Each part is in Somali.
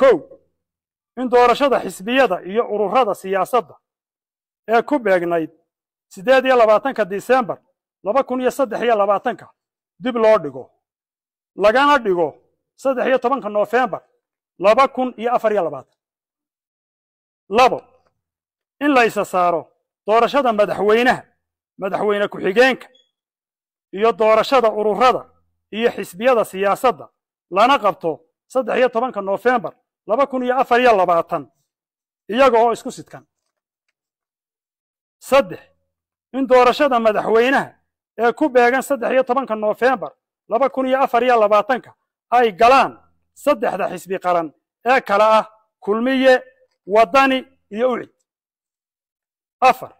kow in doorashada xisbiyada iyo ururada siyaasadda ee ku beegnayd siddeed iyo labaatanka disembar laba kun iyo saddex iyo labaatanka dib loo dhigo lagana dhigo saddex iyo tobanka nofembar laba kun iyo afar iyo labaatan labo in la isa saaro doorashada madaxweynaha madaxweyne ku-xigeenka iyo doorashada ururada iyo xisbiyada siyaasadda lana qabto saddex iyo tobanka nofembar laba kun iyo afar iyo labaatan iyaga oo isku sidkan saddex in doorashada madaxweynaha ee ku beegan saddex iyo tobanka noofembar laba kun iyo afar iyo labaatanka ay galaan saddexda xisbi qaran ee kala ah kulmiye waddani iyo ucid afar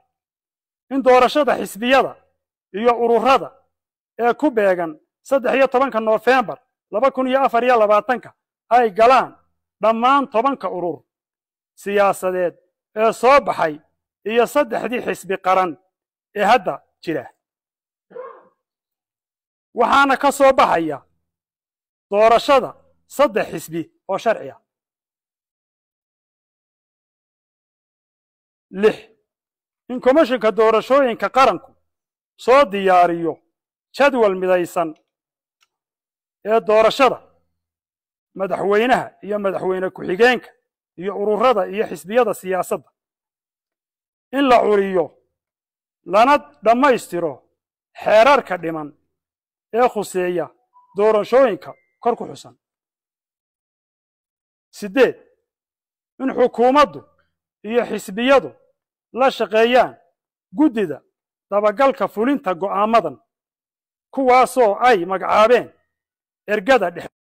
in doorashada xisbiyada iyo ururada ee ku beegan saddex iyo tobanka noofembar laba kun iyo afar iyo labaatanka ay galaan dhammaan tobanka urur siyaasadeed ee soo baxay iyo saddexdii xisbi qaran ee hadda jira waxaana ka soo baxaya doorashada saddex xisbi oo sharci ah lix in komishinka doorashooyinka qaranku soo diyaariyo jadwal midaysan ee doorashada madaxweynaha iyo madaxweyne ku-xigeenka iyo ururada iyo xisbiyada siyaasadda in la curiyo lana dhammaystiro xeerarka dhiman ee khuseeya doorashooyinka kor ku xusan siddeed in xukuumaddu iyo xisbiyadu la shaqeeyaan guddida dabagalka fulinta go'aamadan kuwaasoo ay magacaabeen ergada dhex